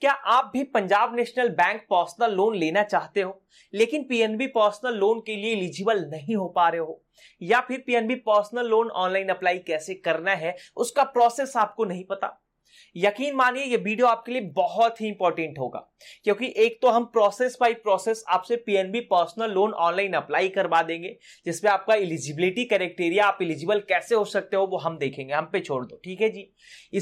क्या आप भी Punjab national bank personal loan लेना चाहते हो लेकिन पीएनबी पर्सनल लोन के लिए एलिजिबल नहीं हो पा रहे हो या फिर PNB personal loan online apply कैसे करना है उसका प्रोसेस आपको नहीं पता यकीन मानिए ये वीडियो आपके लिए बहुत ही इंपॉर्टेंट होगा क्योंकि एक तो हम प्रोसेस बाय प्रोसेस आपसे PNB personal loan online apply करवा देंगे जिसमें आपका एलिजिबिलिटी क्राइटेरिया आप एलिजिबल कैसे हो सकते हो वो हम देखेंगे हम पे छोड़ दो ठीक है जी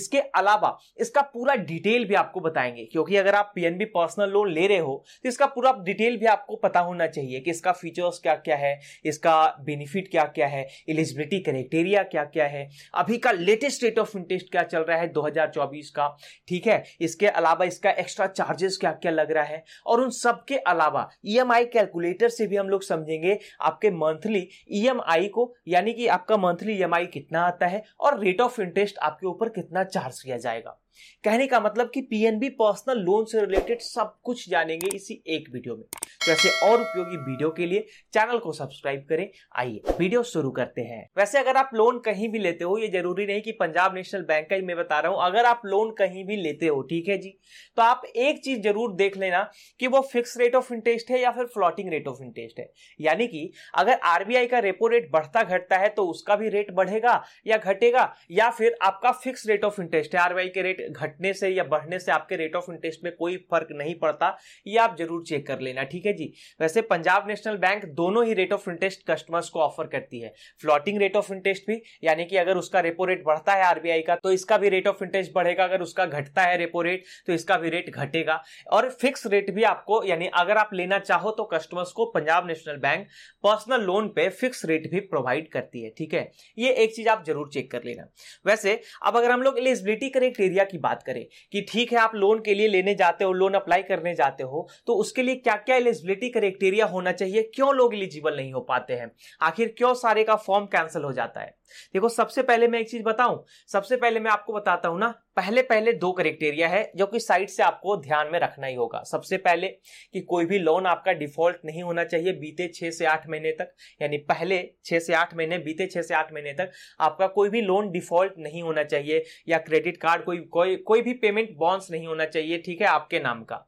इसके अलावा इसका पूरा डिटेल भी आपको बताएंगे क्योंकि अगर आप पीएनबी पर्सनल लोन ले रहे हो तो इसका पूरा डिटेल भी आपको पता होना चाहिए कि इसका फीचर्स क्या क्या है इसका बेनिफिट क्या क्या है एलिजिबिलिटी क्राइटेरिया क्या क्या है अभी का लेटेस्ट रेट ऑफ इंटरेस्ट क्या चल रहा है दो चौबीस का ठीक है इसके अलावा इसका एक्स्ट्रा चार्जेस क्या क्या लग रहा है और उन सब के अलावा ईएमआई e कैलकुलेटर से भी हम लोग समझेंगे आपके मंथली ईएमआई e को यानी कि आपका मंथली ईएमआई e कितना आता है और रेट ऑफ इंटरेस्ट आपके ऊपर कितना चार्ज किया जाएगा कहने का मतलब कि पीएनबी पर्सनल लोन से रिलेटेड सब कुछ जानेंगे इसी एक वीडियो में तो ऐसे और उपयोगी वीडियो के लिए चैनल को सब्सक्राइब करें आइए वीडियो शुरू करते हैं वैसे अगर आप लोन कहीं भी लेते हो ये जरूरी नहीं कि पंजाब नेशनल बैंक का ही मैं बता रहा हूं अगर आप लोन कहीं भी लेते हो ठीक है जी तो आप एक चीज जरूर देख लेना कि वो फिक्स रेट ऑफ इंटरेस्ट है या फिर फ्लोटिंग रेट ऑफ इंटरेस्ट है यानी कि अगर आरबीआई का रेपो रेट बढ़ता घटता है तो उसका भी रेट बढ़ेगा या घटेगा या फिर आपका फिक्स रेट ऑफ इंटरेस्ट है आरबीआई के रेट घटने से या बढ़ने से आपके रेट ऑफ इंटरेस्ट में कोई फर्क नहीं पड़ता ये आप जरूर चेक कर लेना ठीक है जी वैसे पंजाब नेशनल बैंक दोनों ही रेट ऑफ इंटरेस्ट कस्टमर्स को ऑफर करती है फ्लोटिंग रेट ऑफ इंटरेस्ट भी यानी कि अगर उसका रेपो रेट बढ़ता है आरबीआई का तो इसका भी रेट ऑफ इंटरेस्ट बढ़ेगा अगर उसका घटता है रेपो रेट तो इसका भी रेट घटेगा और फिक्स रेट भी आपको यानी अगर आप लेना चाहो तो कस्टमर्स को Punjab national bank personal loan पे फिक्स रेट भी प्रोवाइड करती है ठीक है ये एक चीज आप जरूर चेक कर लेना वैसे अब अगर हम लोग एलिजिबिलिटी क्राइटेरिया की की बात करें कि ठीक है आप लोन के लिए लेने जाते हो लोन अप्लाई करने जाते हो तो उसके लिए क्या क्या एलिजिबिलिटी क्राइटेरिया होना चाहिए क्यों लोग एलिजिबल नहीं हो पाते हैं आखिर क्यों सारे का फॉर्म कैंसिल हो जाता है देखो सबसे पहले मैं एक चीज बताऊं सबसे पहले मैं आपको बताता हूं ना पहले पहले दो क्राइटेरिया है जो कि साइड से आपको ध्यान में रखना ही होगा सबसे पहले कि कोई भी लोन आपका डिफॉल्ट नहीं होना चाहिए बीते छह से आठ महीने तक यानी पहले छह से आठ महीने बीते छह से आठ महीने तक आपका कोई भी लोन डिफॉल्ट नहीं होना चाहिए या क्रेडिट कार्ड कोई कोई कोई भी पेमेंट बॉन्स नहीं होना चाहिए ठीक है आपके नाम का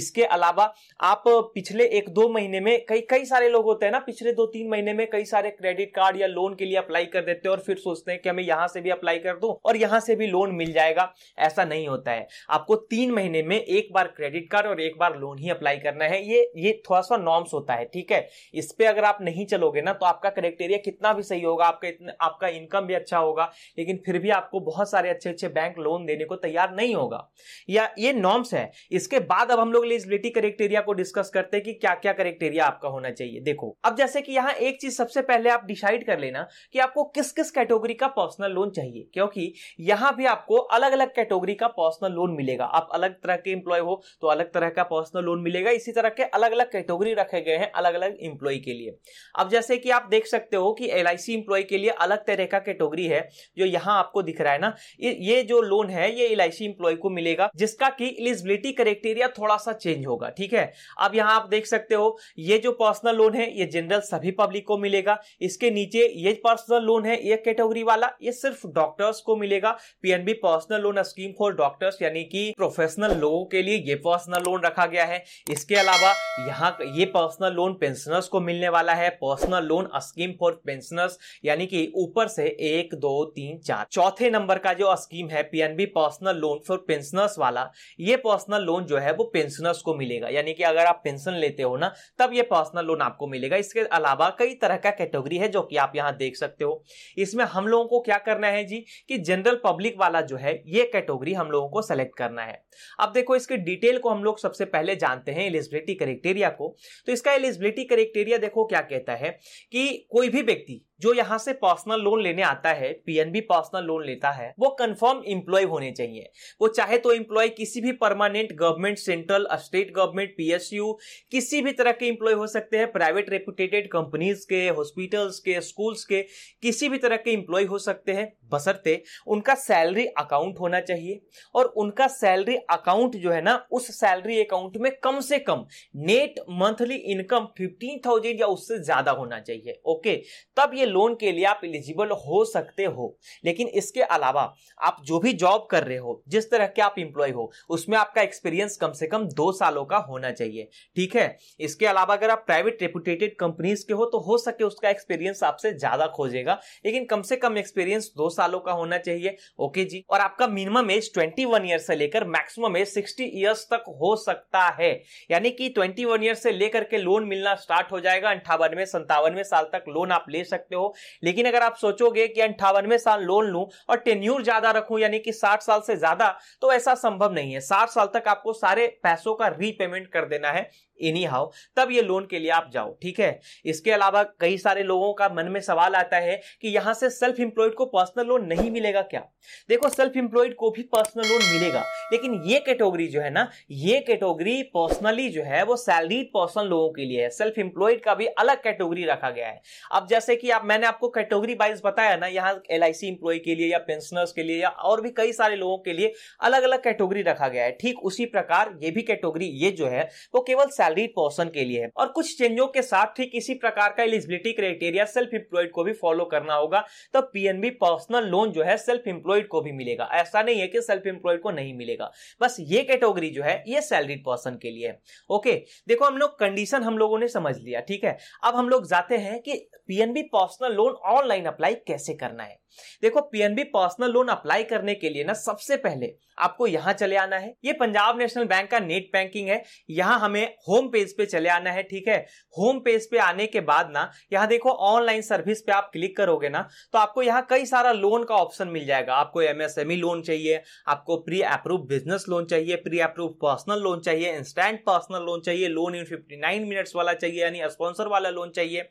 इसके अलावा आप पिछले एक दो महीने में कई कई सारे लोग होते हैं ना पिछले दो तीन महीने में कई सारे क्रेडिट कार्ड या लोन के लिए अप्लाई कर देते लेते हैं और फिर सोचते हैं कि हमें यहां से भी अप्लाई कर दो और यहां से भी लोन मिल जाएगा ऐसा नहीं होता है आपको तीन महीने में एक बार क्रेडिट कार्ड और एक बार लोन ही अप्लाई करना है ये ये थोड़ा सा नॉर्म्स होता है ठीक है इस पर अगर आप नहीं चलोगे ना तो आपका क्राइटेरिया कितना भी सही होगा आपका आपका इनकम भी अच्छा होगा लेकिन फिर भी आपको बहुत सारे अच्छे अच्छे बैंक लोन देने को तैयार नहीं होगा या ये नॉर्म्स है इसके बाद अब हम लोग एलिजिबिलिटी क्राइटेरिया को डिस्कस करते हैं कि क्या क्या क्राइटेरिया आपका होना चाहिए देखो अब जैसे कि यहाँ एक चीज सबसे पहले आप डिसाइड कर लेना कि आपको किस किस किस कैटेगरी का पर्सनल लोन चाहिए क्योंकि यहां भी आपको अलग अलग कैटेगरी का पर्सनल लोन मिलेगा आप अलग तरह के इंप्लॉय हो तो अलग तरह का पर्सनल लोन मिलेगा इसी तरह के अलग अलग कैटेगरी रखे गए हैं अलग अलग इंप्लॉय के लिए अब जैसे कि आप देख सकते हो कि एल आई के लिए अलग तरह का कैटेगरी है जो यहां आपको दिख रहा है ना ये जो लोन है ये एल आई को मिलेगा जिसका की एलिजिबिलिटी क्राइटेरिया थोड़ा सा चेंज होगा ठीक है अब यहां आप देख सकते हो ये जो पर्सनल लोन है ये जनरल सभी पब्लिक को मिलेगा इसके नीचे ये पर्सनल लोन है एक कैटेगरी वाला ये सिर्फ डॉक्टर्स को मिलेगा PNB personal loan scheme for doctors यानी कि प्रोफेशनल लोगों के लिए ये पर्सनल लोन रखा गया है इसके अलावा यहाँ ये पर्सनल लोन पेंशनर्स को मिलने वाला है personal loan scheme for pensioners यानी कि ऊपर से एक दो तीन चार चौथे नंबर का जो स्कीम है PNB personal loan for pensioners वाला ये पर्सनल लोन जो है वो पेंशनर्स को मिलेगा यानी कि अगर आप पेंशन लेते हो ना तब ये पर्सनल लोन आपको मिलेगा इसके अलावा कई तरह का कैटेगरी है जो कि आप यहाँ देख सकते हो इसमें हम लोगों को क्या करना है जी कि जनरल पब्लिक वाला जो है ये कैटेगरी हम लोगों को सेलेक्ट करना है अब देखो इसके डिटेल को हम लोग सबसे पहले जानते हैं एलिजिबिलिटी क्राइटेरिया को तो इसका एलिजिबिलिटी क्राइटेरिया देखो क्या कहता है कि कोई भी व्यक्ति जो यहाँ से पर्सनल लोन लेने आता है पीएनबी पर्सनल लोन लेता है वो कंफर्म इम्प्लॉय होने चाहिए वो चाहे तो इम्प्लॉय किसी भी permanent government central state government PSU किसी भी तरह के इम्प्लॉय हो सकते हैं प्राइवेट रेपुटेटेड कंपनीज के हॉस्पिटल्स के स्कूल्स के किसी भी तरह के इम्प्लॉय हो सकते हैं बसरते उनका सैलरी अकाउंट होना चाहिए और उनका सैलरी अकाउंट जो है ना उस सैलरी अकाउंट में कम से कम net monthly income fifteen thousand या उससे ज्यादा होना चाहिए ओके तब ये लोन के लिए आप एलिजिबल हो सकते हो लेकिन इसके अलावा आप जो भी जॉब कर रहे हो जिस तरह के आप इंप्लॉय हो उसमें आपका एक्सपीरियंस कम से कम दो सालों का होना चाहिए ठीक है इसके अलावा अगर आप प्राइवेट रेपुटेटेड कंपनीज के हो तो हो सके उसका एक्सपीरियंस आपसे ज्यादा खोजेगा लेकिन कम से कम एक्सपीरियंस दो सालों का होना चाहिए ओके जी और आपका मिनिमम एज 21 ईयर से लेकर मैक्सिमम एज 60 ईयर्स तक हो सकता है यानी कि 21 ईयर से लेकर के लोन मिलना स्टार्ट हो जाएगा अंठावनवे सत्तावनवे साल तक लोन आप ले सकते हो लेकिन अगर आप सोचोगे कि अंठावनवे साल लोन लू और टेन्यूर ज्यादा रखू यानी कि साठ साल से ज्यादा तो ऐसा संभव नहीं है साठ साल तक आपको सारे पैसों का रीपेमेंट कर देना है एनी हाउ तब ये लोन के लिए आप जाओ ठीक है इसके अलावा कई सारे लोगों का मन में सवाल आता है कि यहां से सेल्फ एम्प्लॉयड को पर्सनल लोन नहीं मिलेगा क्या देखो सेल्फ एम्प्लॉयड को भी पर्सनल लोन मिलेगा लेकिन ये कैटेगरी जो है ना ये कैटेगरी पर्सनली जो है वो सैलरीड पर्सन लोगों के लिए है सेल्फ एम्प्लॉयड का भी अलग कैटेगरी रखा गया है अब जैसे कि आप मैंने आपको कैटेगरी वाइज बताया ना यहाँ एल आई सी एम्प्लॉय के लिए या पेंशनर्स के लिए या और भी कई सारे लोगों के लिए अलग अलग कैटेगरी रखा गया है ठीक उसी प्रकार ये भी कैटेगरी ये जो है वो केवल सैलरी पर्सन के लिए है और कुछ चेंजों के साथ ठीक इसी प्रकार का एलिजिबिलिटी क्राइटेरिया सेल्फ एम्प्लॉयड को भी फॉलो करना होगा तो पीएनबी पर्सनल लोन जो है सेल्फ एम्प्लॉयड को भी मिलेगा ऐसा नहीं है कि सेल्फ एम्प्लॉयड को नहीं मिलेगा बस ये कैटेगरी जो है ये सैलरीड पर्सन के लिए है ओके देखो हम लोग कंडीशन हम लोगों ने समझ लिया ठीक है अब हम लोग जाते हैं कि PNB personal loan online apply कैसे करना है देखो पीएनबी पर्सनल लोन अप्लाई करने के लिए ना सबसे पहले आपको यहां चले आना है ये पंजाब नेशनल बैंक का नेट बैंकिंग है यहां हमें होम पेज पे चले आना है ठीक है होम पेज पे आने के बाद ना यहां देखो ऑनलाइन सर्विस पे आप क्लिक करोगे ना तो आपको यहां कई सारा लोन का ऑप्शन मिल जाएगा आपको एमएसएमई लोन e चाहिए आपको प्री अप्रूव बिजनेस लोन चाहिए प्री अप्रूव पर्सनल लोन चाहिए इंस्टेंट पर्सनल लोन चाहिए लोन इन 59 मिनट्स वाला चाहिए यानी स्पॉन्सर वाला लोन चाहिए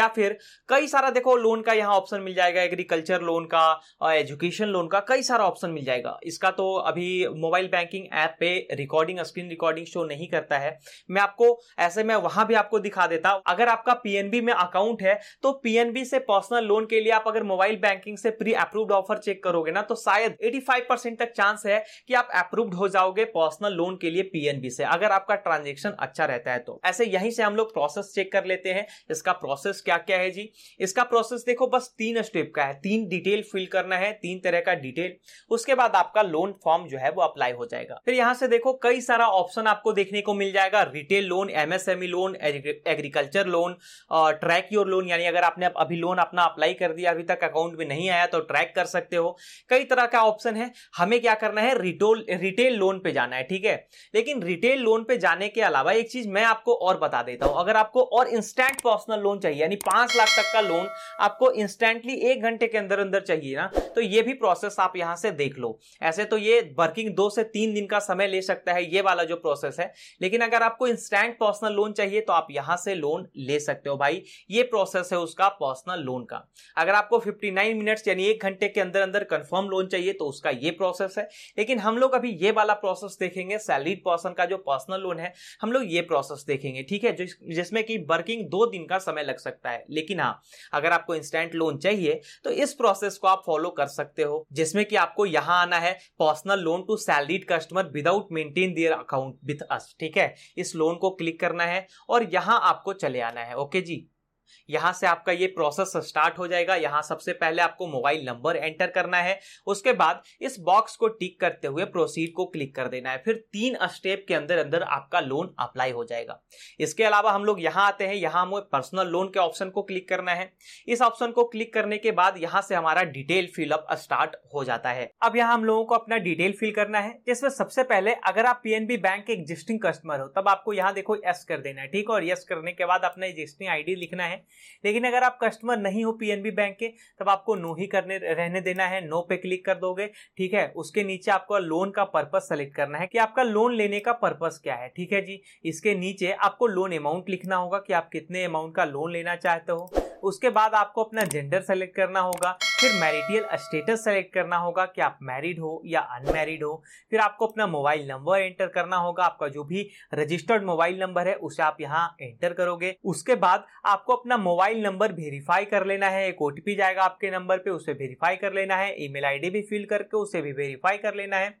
या फिर कई सारा देखो लोन का यहाँ ऑप्शन मिल जाएगा एग्रीकल्चर टीचर लोन का एजुकेशन uh, लोन का कई सारा ऑप्शन मिल जाएगा इसका तो अभी मोबाइल बैंकिंग ऐप पे रिकॉर्डिंग स्क्रीन रिकॉर्डिंग शो नहीं करता है मैं आपको ऐसे में वहां भी आपको दिखा देता अगर आपका पीएनबी में अकाउंट है तो पीएनबी से पर्सनल लोन के लिए आप अगर मोबाइल बैंकिंग से प्री अप्रूव्ड ऑफर चेक करोगे ना तो शायद 85% तक चांस है कि आप अप्रूव्ड हो जाओगे पर्सनल लोन के लिए पीएनबी से अगर आपका ट्रांजेक्शन अच्छा रहता है तो ऐसे यहीं से हम लोग प्रोसेस चेक कर लेते हैं इसका प्रोसेस क्या क्या है जी इसका प्रोसेस देखो बस तीन स्टेप का है तीन डिटेल फिल करना है तीन तरह का डिटेल उसके बाद आपका लोन फॉर्म जो है वो अप्लाई हो जाएगा फिर यहाँ से देखो कई सारा ऑप्शन आपको देखने को मिल जाएगा retail loan MSME loan agriculture loan track your loan यानी अगर आपने अभी लोन अपना अप्लाई कर दिया अभी तक अकाउंट में नहीं आया तो ट्रैक कर सकते हो कई तरह का ऑप्शन है हमें क्या करना है रिटोल रिटेल लोन पे जाना है ठीक है लेकिन रिटेल लोन पे जाने के अलावा एक चीज मैं आपको और बता देता हूं अगर आपको और इंस्टेंट पर्सनल लोन चाहिए यानी पांच लाख तक का लोन आपको इंस्टेंटली एक घंटे के अंदर अंदर अंदर चाहिए ना तो ये भी प्रोसेस आप यहाँ से देख लो ऐसे तो ये वर्किंग दो से तीन दिन का समय ले सकता है ये वाला जो प्रोसेस है लेकिन अगर आपको इंस्टेंट पर्सनल लोन चाहिए तो आप यहाँ से लोन ले सकते हो भाई ये प्रोसेस है उसका पर्सनल लोन का अगर आपको फिफ्टी नाइन मिनट यानी एक घंटे के अंदर अंदर कंफर्म लोन चाहिए तो उसका ये प्रोसेस है लेकिन हम लोग अभी ये वाला प्रोसेस देखेंगे सैलरीड पर्सन का जो पर्सनल लोन है हम लोग ये प्रोसेस देखेंगे ठीक है जिसमें कि वर्किंग दो दिन का समय लग सकता है लेकिन हाँ अगर आपको इंस्टेंट लोन चाहिए तो इस प्रोसेस को आप फॉलो कर सकते हो जिसमें कि आपको यहाँ आना है personal loan to salaried customer without maintain their account with us ठीक है इस लोन को क्लिक करना है और यहाँ आपको चले आना है ओके जी यहाँ से आपका ये प्रोसेस स्टार्ट हो जाएगा यहाँ सबसे पहले आपको मोबाइल नंबर एंटर करना है उसके बाद इस बॉक्स को टिक करते हुए प्रोसीड को क्लिक कर देना है फिर तीन स्टेप के अंदर अंदर आपका लोन अप्लाई हो जाएगा इसके अलावा हम लोग यहाँ आते हैं यहां हमें पर्सनल लोन के ऑप्शन को क्लिक करना है इस ऑप्शन को क्लिक करने के बाद यहाँ से हमारा डिटेल फिलअप स्टार्ट हो जाता है अब यहाँ हम लोगों को अपना डिटेल फिल करना है जिसमें सबसे पहले अगर आप पीएनबी बैंक के एग्जिस्टिंग कस्टमर हो तब आपको यहाँ देखो यस कर देना है ठीक है और यस करने के बाद अपना एग्जिस्टिंग आईडी लिखना है है लेकिन अगर आप कस्टमर नहीं हो पीएनबी बैंक के तब आपको नो ही करने रहने देना है नो पे क्लिक कर दोगे ठीक है उसके नीचे आपको लोन का पर्पज सेलेक्ट करना है कि आपका लोन लेने का पर्पज क्या है ठीक है जी इसके नीचे आपको लोन अमाउंट लिखना होगा कि आप कितने अमाउंट का लोन लेना चाहते हो उसके बाद आपको अपना जेंडर सेलेक्ट करना होगा फिर मैरिटियल स्टेटस सेलेक्ट करना होगा कि आप मैरिड हो या अनमैरिड हो फिर आपको अपना मोबाइल नंबर एंटर करना होगा आपका जो भी रजिस्टर्ड मोबाइल नंबर है उसे आप यहाँ एंटर करोगे उसके बाद आपको अपना मोबाइल नंबर वेरीफाई कर लेना है एक ओटीपी जाएगा आपके नंबर पे उसे वेरीफाई कर लेना है ईमेल आईडी भी फिल करके उसे भी वेरीफाई कर लेना है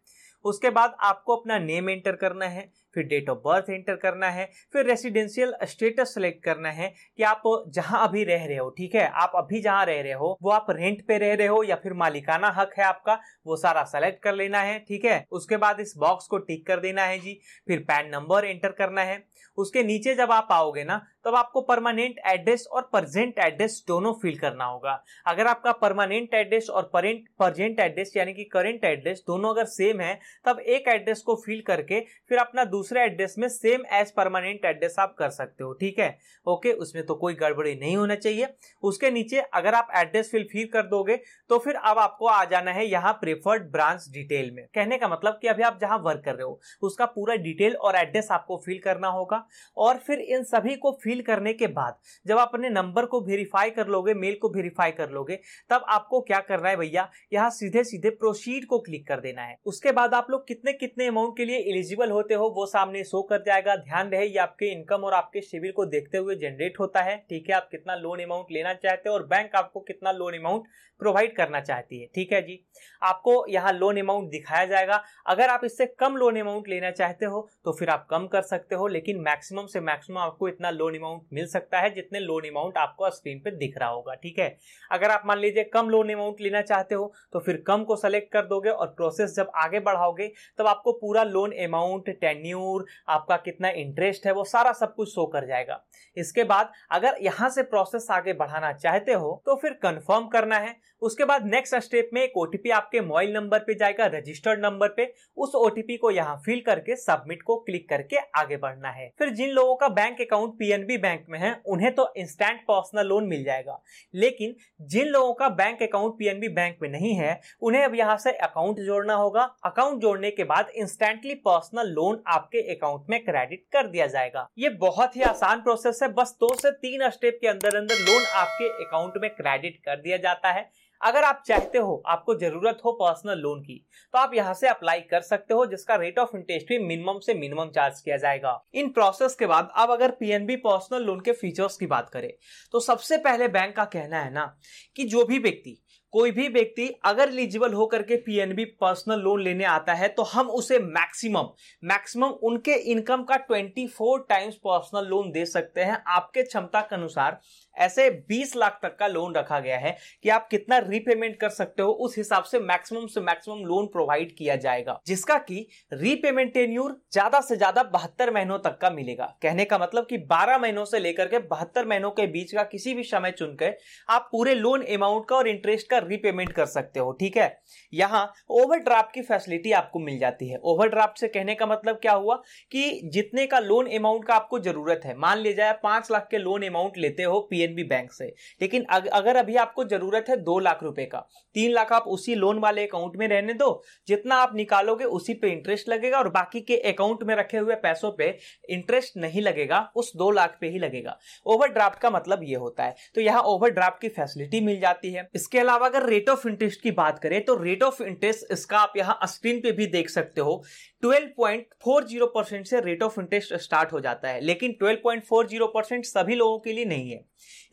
उसके बाद आपको अपना नेम एंटर करना है फिर डेट ऑफ बर्थ एंटर करना है फिर रेसिडेंशियल स्टेटस सेलेक्ट करना है कि आप जहां अभी रह रहे हो ठीक है आप अभी जहां रह रहे हो वो आप रेंट पे रह रहे हो या फिर मालिकाना हक है आपका वो सारा सेलेक्ट कर लेना है ठीक है उसके बाद इस बॉक्स को टिक कर देना है जी फिर पैन नंबर एंटर करना है उसके नीचे जब आप आओगे ना तब आपको परमानेंट एड्रेस और प्रजेंट एड्रेस दोनों फिल करना होगा अगर आपका परमानेंट एड्रेस और परजेंट एड्रेस यानी कि करेंट एड्रेस दोनों अगर सेम है तब एक एड्रेस को फिल करके फिर अपना दूसरे एड्रेस में सेम एज परमानेंट एड्रेस आप कर सकते हो ठीक है ओके उसमें तो कोई गड़बड़ी नहीं होना चाहिए उसके नीचे अगर आप एड्रेस फिल फिल कर दोगे तो फिर अब आपको आ जाना है यहाँ प्रेफर्ड ब्रांच डिटेल में कहने का मतलब कि अभी आप जहां वर्क कर रहे हो उसका पूरा डिटेल और एड्रेस आपको फिल करना होगा और फिर इन सभी को फिल फिल करने के बाद जब आप अपने नंबर को वेरीफाई कर लोगे मेल को वेरीफाई कर लोगे तब आपको क्या करना है भैया यहाँ सीधे सीधे प्रोसीड को क्लिक कर देना है उसके बाद आप लोग कितने कितने अमाउंट के लिए एलिजिबल होते हो वो सामने शो कर जाएगा ध्यान रहे ये आपके इनकम और आपके सिविल को देखते हुए जनरेट होता है ठीक है आप कितना लोन अमाउंट लेना चाहते हो और बैंक आपको कितना लोन अमाउंट प्रोवाइड करना चाहती है ठीक है जी आपको यहाँ लोन अमाउंट दिखाया जाएगा अगर आप इससे कम लोन अमाउंट लेना चाहते हो तो फिर आप कम कर सकते हो लेकिन मैक्सिमम से मैक्सिमम आपको इतना लोन अमाउंट अमाउंट मिल सकता है जितने लोन अमाउंट आपको स्क्रीन पे दिख रहा होगा ठीक है अगर आप मान लीजिए कम लोन अमाउंट लेना चाहते हो तो फिर कम को सेलेक्ट कर दोगे और प्रोसेस जब आगे बढ़ाओगे तब आपको पूरा लोन अमाउंट टेन्यूर आपका कितना इंटरेस्ट है वो सारा सब कुछ शो कर जाएगा इसके बाद अगर यहाँ से प्रोसेस आगे बढ़ाना चाहते हो तो फिर कन्फर्म करना है उसके बाद नेक्स्ट स्टेप में एक ओटीपी आपके मोबाइल नंबर पे जाएगा रजिस्टर्ड नंबर पे उस ओटीपी को यहाँ फिल करके सबमिट को क्लिक करके आगे बढ़ना है फिर जिन लोगों का बैंक अकाउंट पी भी बैंक में हैं उन्हें तो इंस्टेंट पर्सनल लोन मिल जाएगा लेकिन जिन लोगों का बैंक अकाउंट पीएनबी बैंक में नहीं है उन्हें अब यहां से अकाउंट जोड़ना होगा अकाउंट जोड़ने के बाद इंस्टेंटली पर्सनल लोन आपके अकाउंट में क्रेडिट कर दिया जाएगा ये बहुत ही आसान प्रोसेस है बस दो से तीन स्टेप के अंदर अंदर लोन आपके अकाउंट में क्रेडिट कर दिया जाता है अगर आप चाहते हो आपको जरूरत हो पर्सनल लोन की तो आप यहाँ से अप्लाई कर सकते हो जिसका रेट ऑफ इंटरेस्ट भी मिनिमम से मिनिमम चार्ज किया जाएगा इन प्रोसेस के बाद अब अगर पीएनबी पर्सनल लोन के फीचर्स की बात करें तो सबसे पहले बैंक का कहना है ना कि जो भी व्यक्ति कोई भी व्यक्ति अगर एलिजिबल होकर के पीएनबी पर्सनल लोन लेने आता है तो हम उसे मैक्सिमम मैक्सिमम उनके इनकम का 24 टाइम्स पर्सनल लोन दे सकते हैं आपके क्षमता के अनुसार ऐसे 20 लाख तक का लोन रखा गया है कि आप कितना रीपेमेंट कर सकते हो उस हिसाब से मैक्सिमम से मैक्सिमम लोन प्रोवाइड किया जाएगा जिसका कि रीपेमेंट टेन्यूर ज्यादा से ज्यादा बहत्तर महीनों तक का मिलेगा कहने का मतलब कि 12 महीनों से लेकर के बहत्तर महीनों के बीच का किसी भी समय चुनकर आप पूरे लोन अमाउंट का और इंटरेस्ट का रीपेमेंट कर सकते हो ठीक है यहाँ ओवरड्राफ्ट की फैसिलिटी आपको मिल जाती है ओवरड्राफ्ट से कहने का मतलब क्या हुआ कि जितने का लोन अमाउंट का आपको जरूरत है मान लिया जाए पांच लाख के लोन अमाउंट लेते हो पी पीएनबी बैंक से लेकिन अग, अगर अभी आपको जरूरत है दो लाख रुपए का तीन लाख आप उसी लोन वाले अकाउंट में रहने दो जितना आप निकालोगे उसी पे इंटरेस्ट लगेगा और बाकी के अकाउंट में रखे हुए पैसों पे इंटरेस्ट नहीं लगेगा उस दो लाख पे ही लगेगा ओवरड्राफ्ट का मतलब ये होता है तो यहाँ ओवरड्राफ्ट की फैसिलिटी मिल जाती है इसके अलावा अगर रेट ऑफ इंटरेस्ट की बात करें तो रेट ऑफ इंटरेस्ट इसका आप यहाँ स्क्रीन पे भी देख सकते हो 12.40 परसेंट से रेट ऑफ इंटरेस्ट स्टार्ट हो जाता है लेकिन 12.40 परसेंट सभी लोगों के लिए नहीं है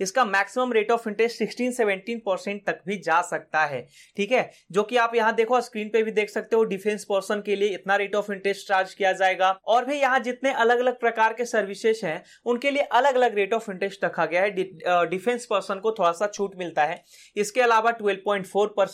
इसका maximum rate of interest 16 17 percent तक भी जा सकता है ठीक है जो कि आप यहाँ देखो स्क्रीन पे भी देख सकते हो डिफेंस पर्सन के लिए इतना रेट ऑफ इंटरेस्ट चार्ज किया जाएगा और भी यहाँ जितने अलग अलग प्रकार के सर्विसेज हैं उनके लिए अलग अलग रेट ऑफ इंटरेस्ट रखा गया है डिफेंस पर्सन को थोड़ा सा छूट मिलता है इसके अलावा ट्वेल्व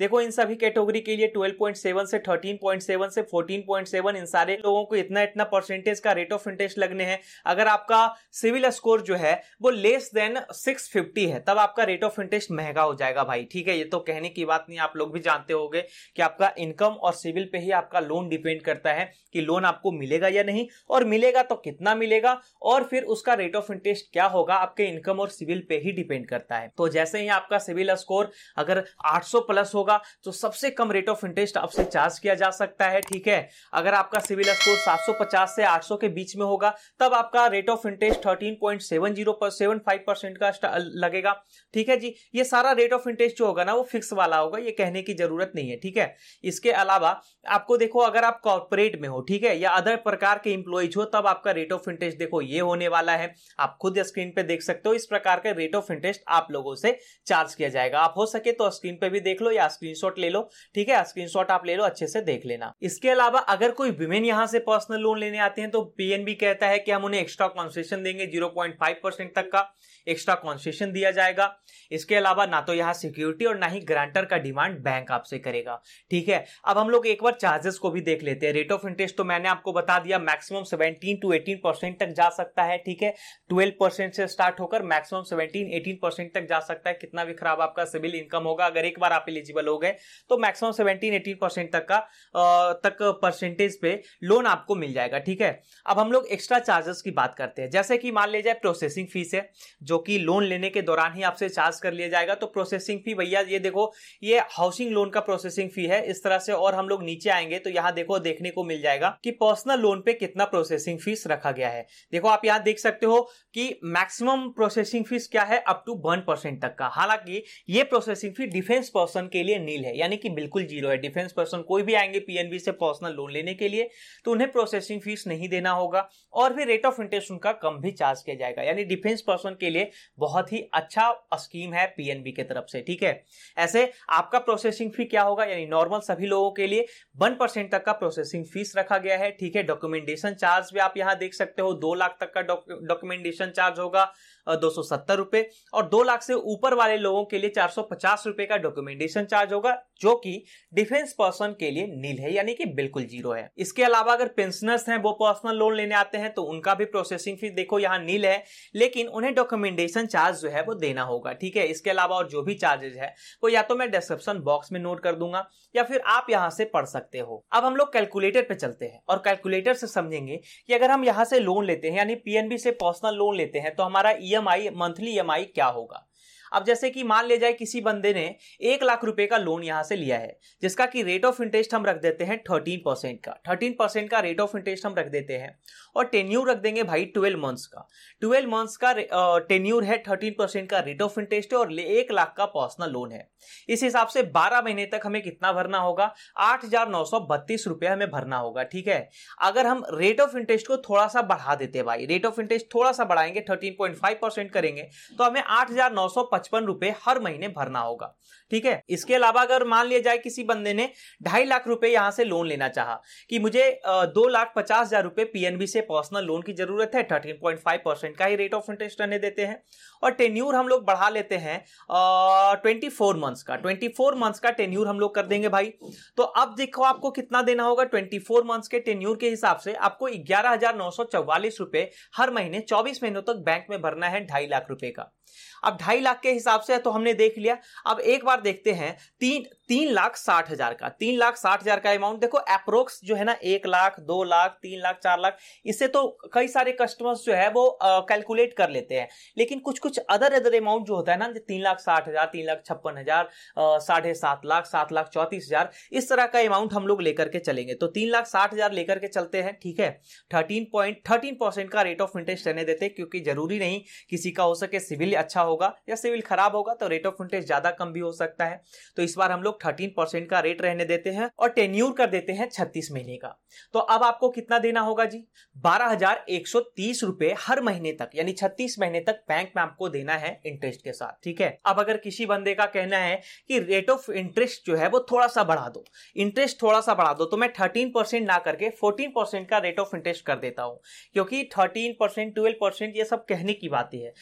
देखो इन सभी कैटेगरी के लिए ट्वेल्व से थर्टीन से फोर्टीन 2.7 इन सारे लोगों को इतना इतना परसेंटेज का रेट ऑफ इंटरेस्ट लगने हैं अगर आपका सिविल स्कोर जो है वो लेस देन 650 है तब आपका रेट ऑफ इंटरेस्ट महंगा हो जाएगा भाई ठीक है ये तो कहने की बात नहीं आप लोग भी जानते हो कि आपका इनकम और सिविल पे ही आपका लोन डिपेंड करता है कि लोन आपको मिलेगा या नहीं और मिलेगा तो कितना मिलेगा और फिर उसका रेट ऑफ इंटरेस्ट क्या होगा आपके इनकम और सिविल पे ही डिपेंड करता है तो जैसे ही आपका सिविल स्कोर अगर 800 प्लस होगा तो सबसे कम रेट ऑफ इंटरेस्ट आपसे चार्ज किया जा सकता है ठीक है अगर आपका सिविल स्कोर 750 से 800 के बीच में होगा तब आपका rate of interest 13.70 seven 75 percent का लगेगा ठीक है जी ये सारा रेट ऑफ इंटरेस्ट जो होगा ना वो फिक्स वाला होगा ये कहने की जरूरत नहीं है ठीक है इसके अलावा आपको देखो अगर आप कॉर्पोरेट में हो ठीक है या अदर प्रकार के इंप्लॉयज हो तब आपका रेट ऑफ इंटरेस्ट देखो ये होने वाला है आप खुद स्क्रीन पे देख सकते हो इस प्रकार का रेट ऑफ इंटरेस्ट आप लोगों से चार्ज किया जाएगा आप हो सके तो स्क्रीन पे भी देख लो या स्क्रीनशॉट ले लो ठीक है स्क्रीनशॉट आप ले लो अच्छे से देख लेना इसके अलावा अगर अगर कोई विमेन यहाँ से पर्सनल लोन लेने आते हैं तो पीएनबी कहता है कि हम उन्हें एक्स्ट्रा कॉन्सेशन देंगे जीरो पॉइंट फाइव परसेंट तक का एक्स्ट्रा कॉन्सेशन दिया जाएगा इसके अलावा ना तो यहाँ सिक्योरिटी और ना ही ग्रांटर का डिमांड बैंक आपसे करेगा ठीक है अब हम लोग एक बार चार्जेस को भी देख लेते हैं रेट ऑफ इंटरेस्ट तो मैंने आपको बता दिया maximum seventeen to eighteen percent तक जा सकता है ठीक है ट्वेल्व परसेंट से स्टार्ट होकर मैक्सिमम सेवनटीन एटीन परसेंट तक जा सकता है कितना भी खराब आपका सिविल इनकम होगा अगर एक बार आप एलिजिबल हो गए तो मैक्सिमम सेवेंटीन एटीन परसेंट तक का तक परसेंटेज पे लोन आपको मिल जाएगा ठीक है अब हम लोग एक्स्ट्रा चार्जेस की बात करते हैं जैसे कि मान लीजिए प्रोसेसिंग फीस है जो जो कि लोन लेने के दौरान ही आपसे चार्ज कर लिया जाएगा तो प्रोसेसिंग फी भैया ये देखो ये हाउसिंग लोन का प्रोसेसिंग फी है इस तरह से और हम लोग नीचे आएंगे तो यहाँ देखो देखने को मिल जाएगा कि पर्सनल लोन पे कितना प्रोसेसिंग फीस रखा गया है देखो आप यहाँ देख सकते हो कि मैक्सिमम प्रोसेसिंग फीस क्या है अप टू वन परसेंट तक का हालांकि ये प्रोसेसिंग फी डिफेंस पर्सन के लिए नील है यानी कि बिल्कुल जीरो है डिफेंस पर्सन कोई भी आएंगे पीएनबी से पर्सनल लोन लेने के लिए तो उन्हें प्रोसेसिंग फीस नहीं देना होगा और फिर रेट ऑफ इंटरेस्ट उनका कम भी चार्ज किया जाएगा यानी डिफेंस पर्सन के लिए बहुत ही अच्छा स्कीम है पीएनबी के तरफ से ठीक है ऐसे आपका प्रोसेसिंग फी क्या होगा यानी नॉर्मल सभी लोगों के लिए वन परसेंट तक का प्रोसेसिंग फीस रखा गया है ठीक है डॉक्यूमेंटेशन चार्ज भी आप यहां देख सकते हो दो लाख तक का डॉक्यूमेंटेशन चार्ज होगा दो सौ सत्तर रुपए और दो लाख से ऊपर वाले लोगों के लिए चार सौ पचास रुपए का डॉक्यूमेंटेशन चार्ज होगा जो कि डिफेंस पर्सन के लिए नील है यानी कि बिल्कुल जीरो है इसके अलावा अगर पेंशनर्स हैं वो पर्सनल लोन लेने आते हैं तो उनका भी प्रोसेसिंग फीस देखो यहाँ नील है लेकिन उन्हें डॉक्यूमेंटेशन चार्ज जो है वो देना होगा ठीक है इसके अलावा और जो भी चार्जेज है वो या तो मैं डिस्क्रिप्शन बॉक्स में नोट कर दूंगा या फिर आप यहाँ से पढ़ सकते हो अब हम लोग कैलकुलेटर पे चलते हैं और कैलकुलेटर से समझेंगे कि अगर हम यहाँ से लोन लेते हैं यानी पीएनबी से पर्सनल लोन लेते हैं तो हमारा ई ई मंथली ई क्या होगा अब जैसे कि मान ले जाए किसी बंदे ने एक लाख रुपए का लोन यहाँ से लिया है जिसका कि रेट ऑफ इंटरेस्ट हम रख देते हैं थर्टीन परसेंट का थर्टीन परसेंट का रेट ऑफ इंटरेस्ट हम रख देते हैं और टेन्यूर रख देंगे भाई ट्वेल्व मंथ्स का ट्वेल्व मंथ्स का टेन्यूर है थर्टीन परसेंट का रेट ऑफ इंटरेस्ट और एक लाख का पर्सनल लोन है इस हिसाब से बारह महीने तक हमें कितना भरना होगा आठ हजार नौ सौ बत्तीस रुपया हमें भरना होगा ठीक है अगर हम रेट ऑफ इंटरेस्ट को थोड़ा सा बढ़ा देते भाई रेट ऑफ इंटरेस्ट थोड़ा सा बढ़ाएंगे थर्टीन पॉइंट फाइव परसेंट करेंगे तो हमें आठ हजार नौ सौ पचपन रुपए हर महीने भरना होगा ठीक है इसके अलावा अगर मान लिया जाए किसी बंदे ने ढाई लाख रुपए यहाँ से लोन लेना चाहा कि मुझे दो लाख पचास हजार रुपए पीएनबी से पर्सनल लोन की जरूरत है थर्टीन पॉइंट फाइव परसेंट का ही रेट ऑफ इंटरेस्ट रहने देते हैं और टेन्यूर हम लोग बढ़ा लेते हैं ट्वेंटी फोर मंथ्स का ट्वेंटी फोर मंथ्स का टेन्यूर हम लोग कर देंगे भाई तो अब देखो आपको कितना देना होगा ट्वेंटी फोर मंथ्स के टेन्यूर के हिसाब से आपको ग्यारह हजार नौ सौ चौवालीस रुपए हर महीने चौबीस महीनों तक बैंक में भरना है ढाई लाख रुपए का अब ढाई लाख के हिसाब से तो हमने देख लिया अब एक बार देखते हैं तीन तीन लाख साठ हजार का तीन लाख साठ हजार का अमाउंट देखो अप्रोक्स जो है ना एक लाख दो लाख तीन लाख चार लाख इससे तो कई सारे कस्टमर्स जो है वो कैलकुलेट कर लेते हैं लेकिन कुछ कुछ अदर अदर अमाउंट जो होता है ना तीन लाख साठ हजार तीन लाख छप्पन हजार साढ़े सात लाख सात लाख चौंतीस हजार इस तरह का अमाउंट हम लोग लेकर के चलेंगे तो तीन लाख साठ हजार लेकर के चलते हैं ठीक है थर्टीन पॉइंट थर्टीन परसेंट का रेट ऑफ इंटरेस्ट रहने देते क्योंकि जरूरी नहीं किसी का हो सके सिविल अच्छा होगा या सिविल लेवल खराब होगा तो रेट ऑफ इंटरेस्ट ज्यादा कम भी हो सकता है तो इस बार हम लोग थर्टीन परसेंट का रेट रहने देते हैं और टेन्यूर कर देते हैं छत्तीस महीने का तो अब आपको कितना देना होगा जी बारह हजार एक सौ तीस रुपए हर महीने तक यानी छत्तीस महीने तक बैंक में आपको देना है इंटरेस्ट के साथ ठीक है अब अगर किसी बंदे का कहना है कि रेट ऑफ इंटरेस्ट जो है वो थोड़ा सा बढ़ा दो इंटरेस्ट थोड़ा सा बढ़ा दो तो मैं थर्टीन परसेंट ना करके फोर्टीन परसेंट का रेट ऑफ इंटरेस्ट कर देता हूं क्योंकि थर्टीन परसेंट ट्वेल्व परसेंट ये सब कहने की बातें है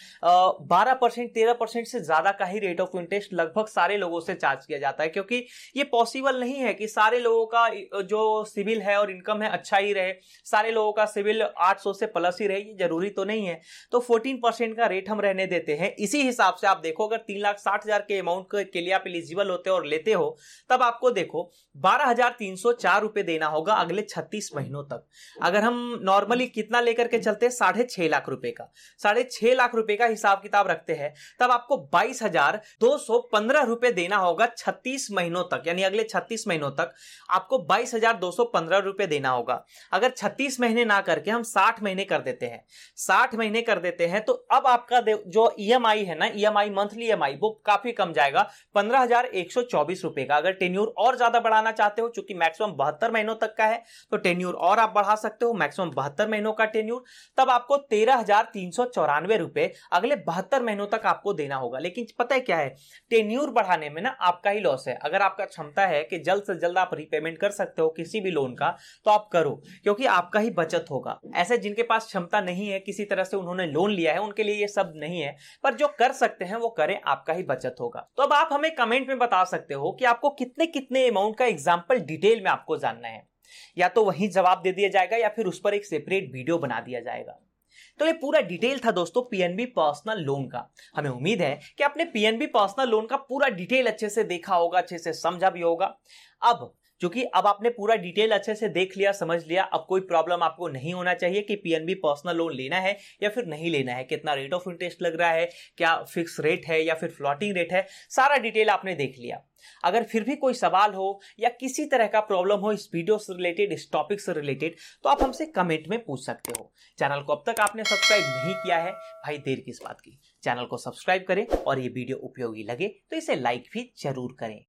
बारह परसेंट तेरह परसेंट परसेंट से ज्यादा का ही रेट ऑफ इंटरेस्ट लगभग सारे लोगों से चार्ज किया जाता है क्योंकि ये पॉसिबल नहीं है कि सारे लोगों का जो सिविल है और इनकम है अच्छा ही रहे सारे लोगों का सिविल 800 से प्लस ही रहे ये जरूरी तो नहीं है तो 14 परसेंट का रेट हम रहने देते हैं इसी हिसाब से आप देखो अगर तीन लाख साठ हजार के अमाउंट के लिए आप एलिजिबल होते हो और लेते हो तब आपको देखो बारह हजार तीन सौ चार रुपए देना होगा अगले छत्तीस महीनों तक अगर हम नॉर्मली कितना लेकर के चलते हैं साढ़े छह लाख रुपए का साढ़े छह लाख रुपए का हिसाब किताब रखते हैं तब आपको आपको बाईस हजार दो सौ पंद्रह रुपए देना होगा छत्तीस महीनों तक यानी अगले छत्तीस महीनों तक आपको बाईस हजार दो सौ पंद्रह रुपए देना होगा अगर छत्तीस महीने ना करके हम साठ महीने कर देते हैं साठ महीने कर देते हैं तो अब आपका जो ई e है ना ई मंथली ई वो काफी कम जाएगा पंद्रह हजार एक सौ चौबीस रुपए का अगर टेन्यूर और ज्यादा बढ़ाना चाहते हो चूंकि मैक्सिमम बहत्तर महीनों तक का है तो टेन्यूर और आप बढ़ा सकते हो मैक्सिमम बहत्तर महीनों का टेन्यूर तब आपको तेरह हजार तीन सौ चौरानवे रुपए अगले बहत्तर महीनों तक आपको देना होगा लेकिन पता है क्या है टेन्यूर बढ़ाने में ना आपका ही लॉस है अगर आपका क्षमता है कि जल्द से जल्द आप रिपेमेंट कर सकते हो किसी भी लोन का तो आप करो क्योंकि आपका ही बचत होगा ऐसे जिनके पास क्षमता नहीं है किसी तरह से उन्होंने लोन लिया है उनके लिए ये सब नहीं है पर जो कर सकते हैं वो करें आपका ही बचत होगा तो अब आप हमें कमेंट में बता सकते हो कि आपको कितने कितने अमाउंट का एग्जाम्पल डिटेल में आपको जानना है या तो वही जवाब दे दिया जाएगा या फिर उस पर एक सेपरेट वीडियो बना दिया जाएगा तो ये पूरा डिटेल था दोस्तों पीएनबी पर्सनल लोन का हमें उम्मीद है कि आपने पीएनबी पर्सनल लोन का पूरा डिटेल अच्छे से देखा होगा अच्छे से समझा भी होगा अब क्योंकि अब आपने पूरा डिटेल अच्छे से देख लिया समझ लिया अब कोई प्रॉब्लम आपको नहीं होना चाहिए कि पीएनबी पर्सनल लोन लेना है या फिर नहीं लेना है कितना रेट ऑफ इंटरेस्ट लग रहा है क्या फिक्स रेट है या फिर फ्लोटिंग रेट है सारा डिटेल आपने देख लिया अगर फिर भी कोई सवाल हो या किसी तरह का प्रॉब्लम हो इस वीडियो से रिलेटेड इस टॉपिक से रिलेटेड तो आप हमसे कमेंट में पूछ सकते हो चैनल को अब तक आपने सब्सक्राइब नहीं किया है भाई देर किस बात की चैनल को सब्सक्राइब करें और ये वीडियो उपयोगी लगे तो इसे लाइक भी जरूर करें